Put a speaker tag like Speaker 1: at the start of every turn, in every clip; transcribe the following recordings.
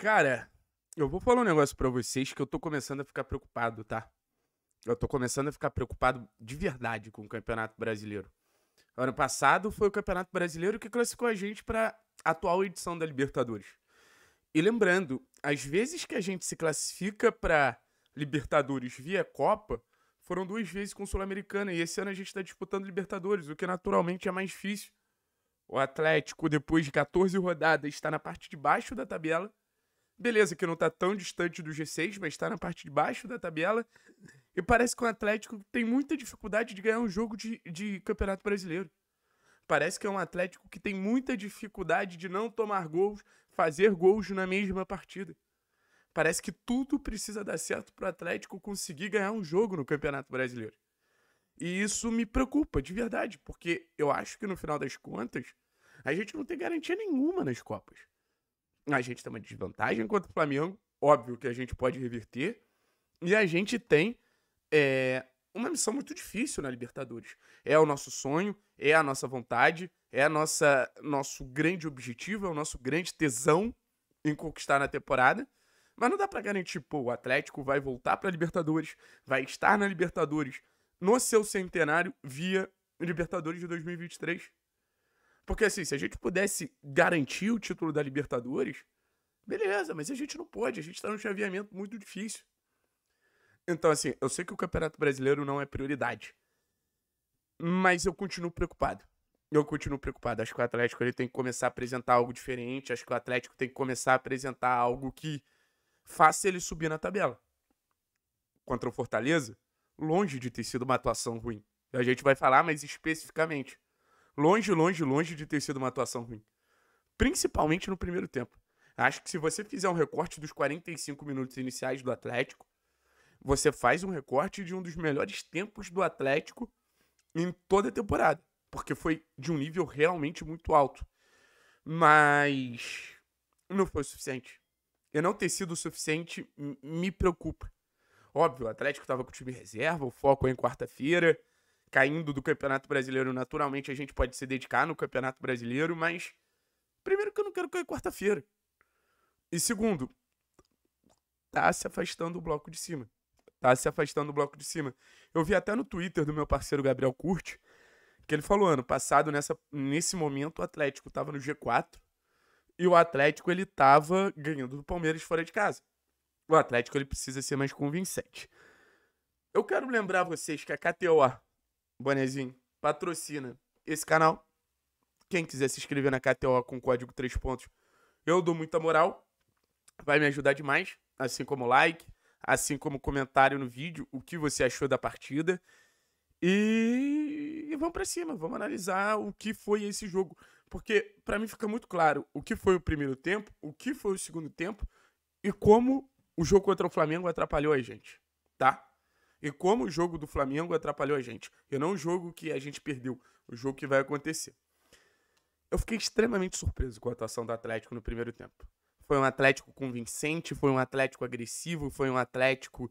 Speaker 1: Cara, eu vou falar um negócio para vocês que eu tô começando a ficar preocupado, tá? Eu tô começando a ficar preocupado de verdade com o Campeonato Brasileiro. Ano passado foi o Campeonato Brasileiro que classificou a gente para atual edição da Libertadores. E lembrando, as vezes que a gente se classifica para Libertadores via Copa, foram duas vezes com Sul-Americana e esse ano a gente está disputando Libertadores, o que naturalmente é mais difícil. O Atlético, depois de 14 rodadas, está na parte de baixo da tabela Beleza, que não tá tão distante do G6, mas tá na parte de baixo da tabela. E parece que o Atlético tem muita dificuldade de ganhar um jogo de, de Campeonato Brasileiro. Parece que é um Atlético que tem muita dificuldade de não tomar gols, fazer gols na mesma partida. Parece que tudo precisa dar certo para o Atlético conseguir ganhar um jogo no Campeonato Brasileiro. E isso me preocupa, de verdade, porque eu acho que no final das contas, a gente não tem garantia nenhuma nas Copas. A gente tem uma desvantagem contra o Flamengo, óbvio que a gente pode reverter. E a gente tem é, uma missão muito difícil na Libertadores. É o nosso sonho, é a nossa vontade, é a nossa nosso grande objetivo, é o nosso grande tesão em conquistar na temporada. Mas não dá para garantir, pô, o Atlético vai voltar para Libertadores, vai estar na Libertadores no seu centenário via Libertadores de 2023. Porque assim, se a gente pudesse garantir o título da Libertadores, beleza, mas a gente não pode, a gente está num chaveamento muito difícil. Então, assim, eu sei que o Campeonato Brasileiro não é prioridade. Mas eu continuo preocupado. Eu continuo preocupado. Acho que o Atlético ele tem que começar a apresentar algo diferente. Acho que o Atlético tem que começar a apresentar algo que faça ele subir na tabela. Contra o Fortaleza, longe de ter sido uma atuação ruim. A gente vai falar mais especificamente. Longe, longe, longe de ter sido uma atuação ruim. Principalmente no primeiro tempo. Acho que se você fizer um recorte dos 45 minutos iniciais do Atlético, você faz um recorte de um dos melhores tempos do Atlético em toda a temporada. Porque foi de um nível realmente muito alto. Mas não foi o suficiente. E não ter sido o suficiente me preocupa. Óbvio, o Atlético estava com o time reserva, o foco é em quarta-feira caindo do Campeonato Brasileiro, naturalmente a gente pode se dedicar no Campeonato Brasileiro, mas primeiro que eu não quero cair quarta-feira. E segundo, tá se afastando o bloco de cima. Tá se afastando do bloco de cima. Eu vi até no Twitter do meu parceiro Gabriel Curti que ele falou ano passado nessa nesse momento o Atlético tava no G4 e o Atlético ele tava ganhando do Palmeiras fora de casa. O Atlético ele precisa ser mais convincente. Eu quero lembrar vocês que a KTO Bonezinho, patrocina esse canal. Quem quiser se inscrever na KTO com código 3 pontos, eu dou muita moral. Vai me ajudar demais, assim como like, assim como comentário no vídeo, o que você achou da partida. E, e vamos para cima, vamos analisar o que foi esse jogo, porque para mim fica muito claro o que foi o primeiro tempo, o que foi o segundo tempo e como o jogo contra o Flamengo atrapalhou a gente, tá? e como o jogo do Flamengo atrapalhou a gente. E não o jogo que a gente perdeu, o jogo que vai acontecer. Eu fiquei extremamente surpreso com a atuação do Atlético no primeiro tempo. Foi um Atlético convincente, foi um Atlético agressivo, foi um Atlético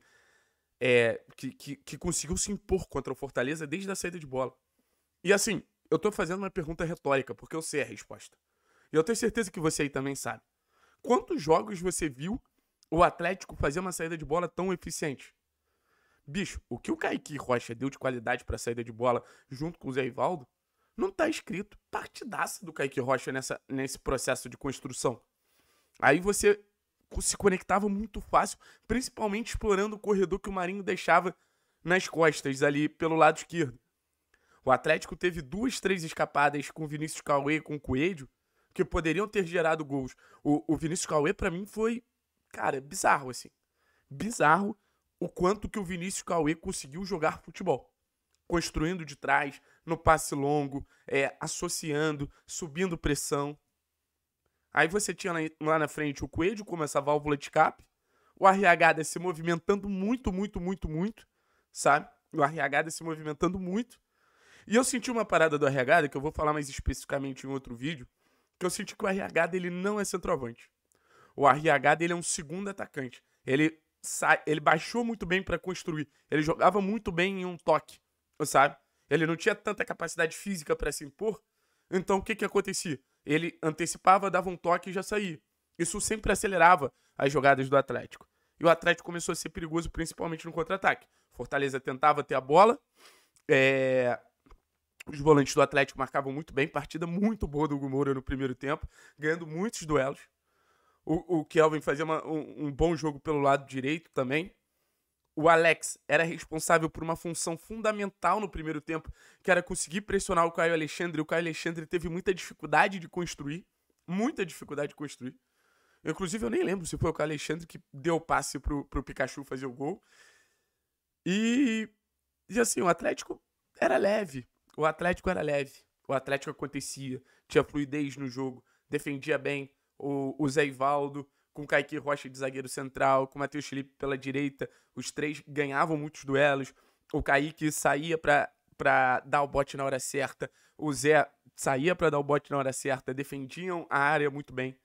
Speaker 1: é, que, que, que conseguiu se impor contra o Fortaleza desde a saída de bola. E assim, eu tô fazendo uma pergunta retórica, porque eu sei a resposta. E eu tenho certeza que você aí também sabe. Quantos jogos você viu o Atlético fazer uma saída de bola tão eficiente? Bicho, o que o Kaique Rocha deu de qualidade para saída de bola junto com o Zé Ivaldo, não tá escrito. Partidaça do Kaique Rocha nessa, nesse processo de construção. Aí você se conectava muito fácil, principalmente explorando o corredor que o Marinho deixava nas costas ali pelo lado esquerdo. O Atlético teve duas, três escapadas com o Vinícius Cauê e com o Coelho que poderiam ter gerado gols. O, o Vinícius Cauê, para mim, foi, cara, bizarro, assim. Bizarro o quanto que o Vinícius Cauê conseguiu jogar futebol. Construindo de trás, no passe longo, é, associando, subindo pressão. Aí você tinha lá na frente o Coelho com essa válvula de cap. o Arriagada se movimentando muito, muito, muito, muito, sabe? O Arriagada se movimentando muito. E eu senti uma parada do Arriagada, que eu vou falar mais especificamente em outro vídeo, que eu senti que o Arriagada ele não é centroavante. O Arriagada ele é um segundo atacante. Ele ele baixou muito bem para construir. Ele jogava muito bem em um toque, sabe? Ele não tinha tanta capacidade física para se impor. Então o que que acontecia? Ele antecipava, dava um toque e já saía. Isso sempre acelerava as jogadas do Atlético. E o Atlético começou a ser perigoso, principalmente no contra-ataque. Fortaleza tentava ter a bola. É... Os volantes do Atlético marcavam muito bem. Partida muito boa do Hugo Moura no primeiro tempo, ganhando muitos duelos. O, o Kelvin fazia uma, um, um bom jogo pelo lado direito também. O Alex era responsável por uma função fundamental no primeiro tempo, que era conseguir pressionar o Caio Alexandre. O Caio Alexandre teve muita dificuldade de construir. Muita dificuldade de construir. Inclusive, eu nem lembro se foi o Caio Alexandre que deu o passe pro, pro Pikachu fazer o gol. E, e assim, o Atlético era leve. O Atlético era leve. O Atlético acontecia, tinha fluidez no jogo, defendia bem, o, o Zé Ivaldo, com o Kaique Rocha de zagueiro central, com o Matheus Felipe pela direita. Os três ganhavam muitos duelos. O Kaique saía para dar o bote na hora certa. O Zé saía para dar o bote na hora certa. Defendiam a área muito bem.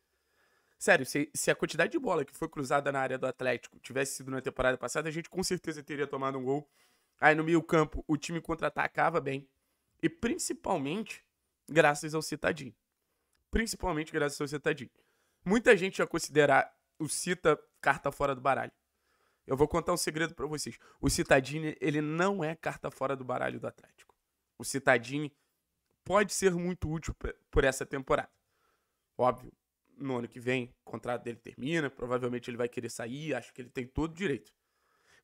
Speaker 1: Sério, se, se, a quantidade de bola que foi cruzada na área do Atlético tivesse sido na temporada passada, a gente com certeza teria tomado um gol. Aí no meio-campo, o time contra-atacava bem. E principalmente graças ao Citadinho principalmente graças ao Citadinho. Muita gente já considera o Cita carta fora do baralho. Eu vou contar um segredo para vocês. O Citadini, ele não é carta fora do baralho do Atlético. O Citadini pode ser muito útil por essa temporada. Óbvio, no ano que vem, o contrato dele termina, provavelmente ele vai querer sair, acho que ele tem todo o direito.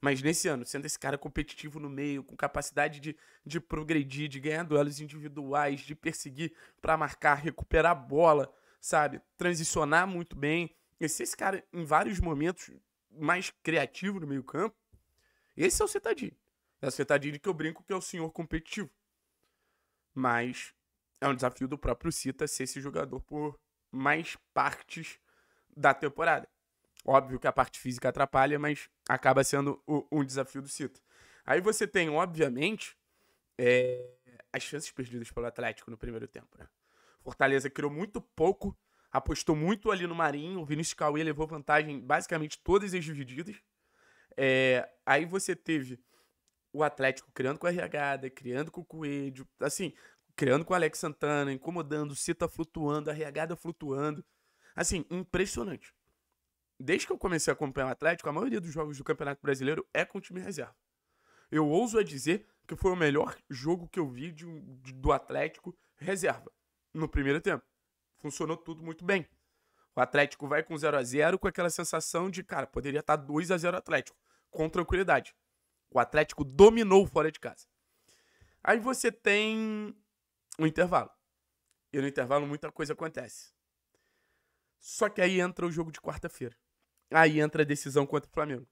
Speaker 1: Mas nesse ano, sendo esse cara competitivo no meio, com capacidade de, de progredir, de ganhar duelos individuais, de perseguir para marcar, recuperar a bola, sabe? Transicionar muito bem. E ser esse cara, em vários momentos, mais criativo no meio campo, esse é o Cetadinho É o Cetadinho que eu brinco que é o senhor competitivo. Mas é um desafio do próprio Cita ser esse jogador por mais partes da temporada. Óbvio que a parte física atrapalha, mas acaba sendo o, um desafio do Cito. Aí você tem, obviamente, é, as chances perdidas pelo Atlético no primeiro tempo. Né? Fortaleza criou muito pouco, apostou muito ali no Marinho. O Vinícius Cauê levou vantagem basicamente todas as divididas. É, aí você teve o Atlético criando com a Regada, criando com o Coelho, assim, criando com o Alex Santana, incomodando, o Cita flutuando, a Regada flutuando. Assim, impressionante desde que eu comecei a acompanhar o Atlético, a maioria dos jogos do Campeonato Brasileiro é com o time reserva. Eu ouso a dizer que foi o melhor jogo que eu vi de, de, do Atlético reserva no primeiro tempo. Funcionou tudo muito bem. O Atlético vai com 0 a 0 com aquela sensação de, cara, poderia estar tá 2 a 0 Atlético, com tranquilidade. O Atlético dominou fora de casa. Aí você tem o um intervalo. E no intervalo muita coisa acontece. Só que aí entra o jogo de quarta-feira. Aí entra a decisão contra o Flamengo.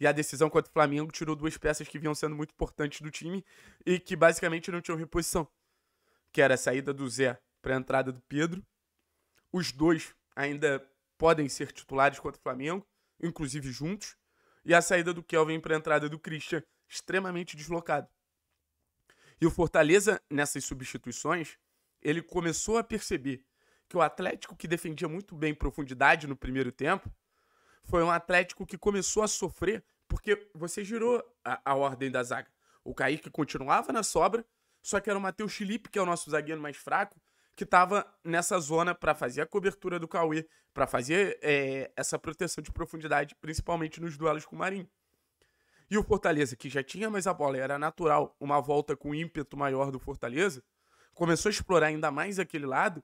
Speaker 1: E a decisão contra o Flamengo tirou duas peças que vinham sendo muito importantes do time e que basicamente não tinham reposição. Que era a saída do Zé para a entrada do Pedro. Os dois ainda podem ser titulares contra o Flamengo, inclusive juntos. E a saída do Kelvin para a entrada do Christian, extremamente deslocado. E o Fortaleza, nessas substituições, ele começou a perceber que o Atlético, que defendia muito bem profundidade no primeiro tempo, foi um Atlético que começou a sofrer porque você girou a, a ordem da zaga. O Kaique continuava na sobra, só que era o Matheus Felipe, que é o nosso zagueiro mais fraco, que estava nessa zona para fazer a cobertura do Cauê, para fazer é, essa proteção de profundidade, principalmente nos duelos com o Marinho. E o Fortaleza, que já tinha mais a bola, era natural uma volta com ímpeto maior do Fortaleza, começou a explorar ainda mais aquele lado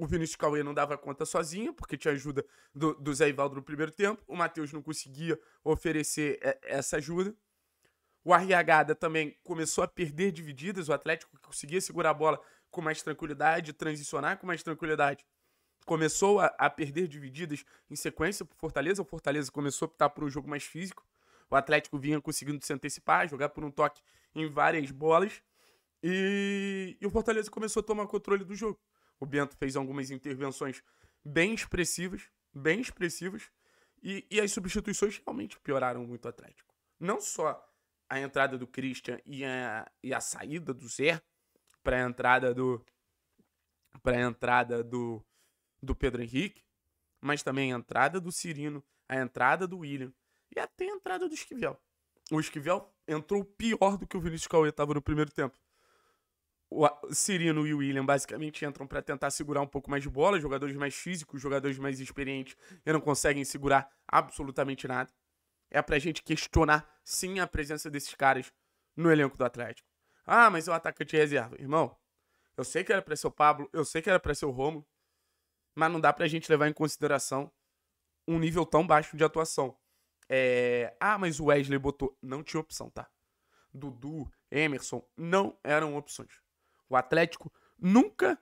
Speaker 1: o Vinícius Cauê não dava conta sozinho, porque tinha ajuda do, do Zé Ivaldo no primeiro tempo. O Matheus não conseguia oferecer é, essa ajuda. O Arriagada também começou a perder divididas. O Atlético que conseguia segurar a bola com mais tranquilidade, transicionar com mais tranquilidade. Começou a, a perder divididas em sequência para o Fortaleza. O Fortaleza começou a optar por um jogo mais físico. O Atlético vinha conseguindo se antecipar, jogar por um toque em várias bolas. E, e o Fortaleza começou a tomar controle do jogo. O Bento fez algumas intervenções bem expressivas, bem expressivas, e, e as substituições realmente pioraram muito o Atlético. Não só a entrada do Christian e a, e a saída do Zé para a entrada do para entrada do, do Pedro Henrique, mas também a entrada do Cirino, a entrada do William e até a entrada do Esquivel. O Esquivel entrou pior do que o Vinícius Cauê estava no primeiro tempo o Cirino e o William basicamente entram para tentar segurar um pouco mais de bola, jogadores mais físicos, jogadores mais experientes, e não conseguem segurar absolutamente nada. É para a gente questionar, sim, a presença desses caras no elenco do Atlético. Ah, mas é o atacante reserva. Irmão, eu sei que era para ser o Pablo, eu sei que era para ser o Romulo, mas não dá para a gente levar em consideração um nível tão baixo de atuação. É... Ah, mas o Wesley botou. Não tinha opção, tá? Dudu, Emerson, não eram opções. O Atlético nunca,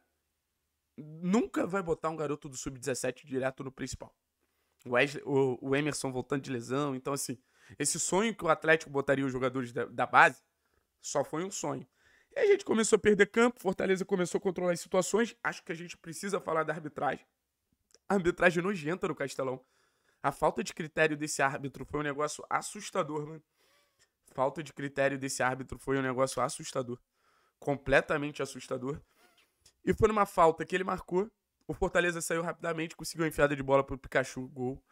Speaker 1: nunca vai botar um garoto do sub-17 direto no principal. O, Wesley, o, o, Emerson voltando de lesão. Então, assim, esse sonho que o Atlético botaria os jogadores da, da base só foi um sonho. E a gente começou a perder campo, Fortaleza começou a controlar as situações. Acho que a gente precisa falar da arbitragem. A arbitragem nojenta no Castelão. A falta de critério desse árbitro foi um negócio assustador, mano. Né? Falta de critério desse árbitro foi um negócio assustador completamente assustador. E foi numa falta que ele marcou. O Fortaleza saiu rapidamente, conseguiu a enfiada de bola pro Pikachu, gol.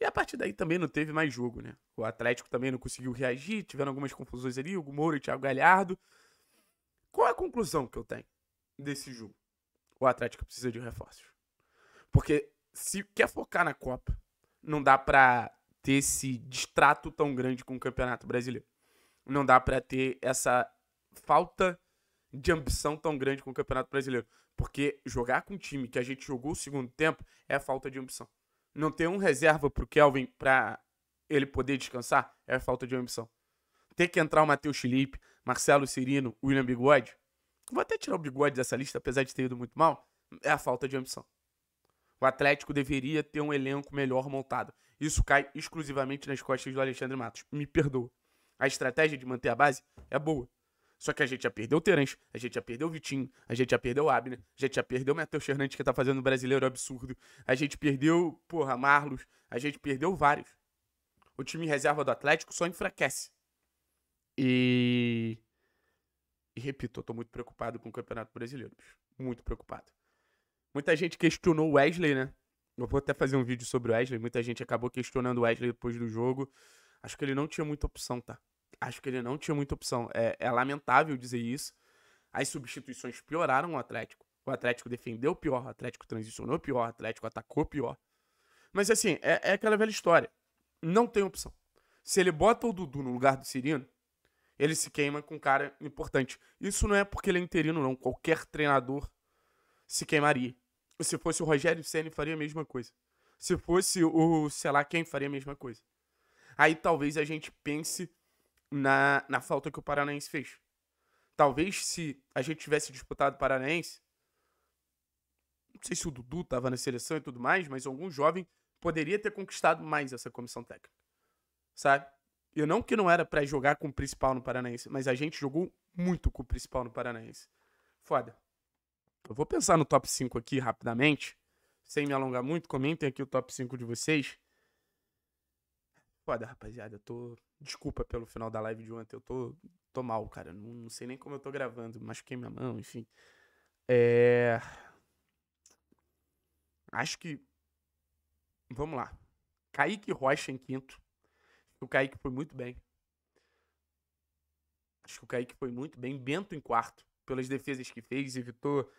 Speaker 1: E a partir daí também não teve mais jogo, né? O Atlético também não conseguiu reagir, tiveram algumas confusões ali, o Moura e o Thiago Galhardo. Qual a conclusão que eu tenho desse jogo? O Atlético precisa de reforços. Porque se quer focar na Copa, não dá para ter esse distrato tão grande com o Campeonato Brasileiro. Não dá para ter essa falta de ambição tão grande com o Campeonato Brasileiro. Porque jogar com o time que a gente jogou o segundo tempo é falta de ambição. Não ter um reserva pro Kelvin pra ele poder descansar é falta de ambição. Ter que entrar o Matheus Felipe, Marcelo Cirino, William Bigode. Vou até tirar o Bigode dessa lista, apesar de ter ido muito mal. É a falta de ambição. O Atlético deveria ter um elenco melhor montado. Isso cai exclusivamente nas costas do Alexandre Matos. Me perdoa. A estratégia de manter a base é boa. Só que a gente já perdeu o Terence, a gente já perdeu o Vitinho, a gente já perdeu o Abner, a gente já perdeu o Matheus Fernandes, que tá fazendo um brasileiro absurdo. A gente perdeu, porra, Marlos, a gente perdeu vários. O time reserva do Atlético só enfraquece. E. E repito, eu tô muito preocupado com o Campeonato Brasileiro, bicho. Muito preocupado. Muita gente questionou o Wesley, né? Eu vou até fazer um vídeo sobre o Wesley. Muita gente acabou questionando o Wesley depois do jogo. Acho que ele não tinha muita opção, tá? acho que ele não tinha muita opção. É, é lamentável dizer isso. As substituições pioraram o Atlético. O Atlético defendeu pior, o Atlético transicionou pior, o Atlético atacou pior. Mas assim, é, é aquela velha história. Não tem opção. Se ele bota o Dudu no lugar do Cirino, ele se queima com um cara importante. Isso não é porque ele é interino, não. Qualquer treinador se queimaria. Se fosse o Rogério Senna, faria a mesma coisa. Se fosse o, sei lá, quem faria a mesma coisa. Aí talvez a gente pense na, na falta que o Paranaense fez. Talvez se a gente tivesse disputado o Paranaense, não sei se o Dudu estava na seleção e tudo mais, mas algum jovem poderia ter conquistado mais essa comissão técnica. Sabe? Eu não que não era para jogar com o principal no Paranaense, mas a gente jogou muito com o principal no Paranaense. Foda. Eu vou pensar no top 5 aqui rapidamente, sem me alongar muito. Comentem aqui o top 5 de vocês. Foda, rapaziada. Eu tô. Desculpa pelo final da live de ontem. Eu tô, tô mal, cara. Não, não sei nem como eu tô gravando. Machuquei minha mão, enfim. É. Acho que. Vamos lá. Kaique Rocha em quinto. O Kaique foi muito bem. Acho que o Kaique foi muito bem. Bento em quarto, pelas defesas que fez, evitou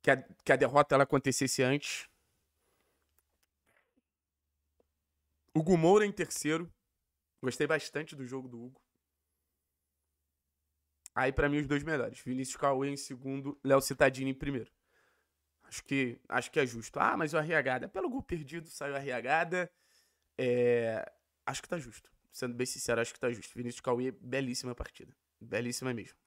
Speaker 1: que a, que a derrota ela acontecesse antes. Hugo Moura em terceiro. Gostei bastante do jogo do Hugo. Aí, para mim, os dois melhores. Vinícius Cauê em segundo, Léo Citadini em primeiro. Acho que, acho que é justo. Ah, mas o arriagada. Pelo gol perdido, saiu arregada. É... Acho que tá justo. Sendo bem sincero, acho que tá justo. Vinícius Cauê, belíssima partida. Belíssima mesmo.